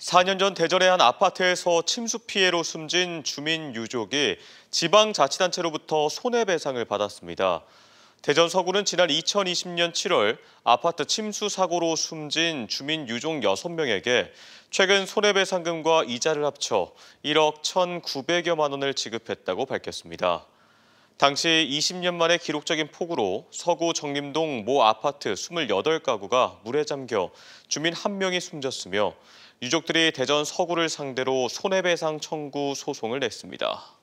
4년 전 대전의 한 아파트에서 침수 피해로 숨진 주민 유족이 지방자치단체로부터 손해배상을 받았습니다. 대전 서구는 지난 2020년 7월 아파트 침수 사고로 숨진 주민 유족 6명에게 최근 손해배상금과 이자를 합쳐 1억 1,900여만 원을 지급했다고 밝혔습니다. 당시 20년 만에 기록적인 폭우로 서구 정림동 모 아파트 28가구가 물에 잠겨 주민 한명이 숨졌으며 유족들이 대전 서구를 상대로 손해배상 청구 소송을 냈습니다.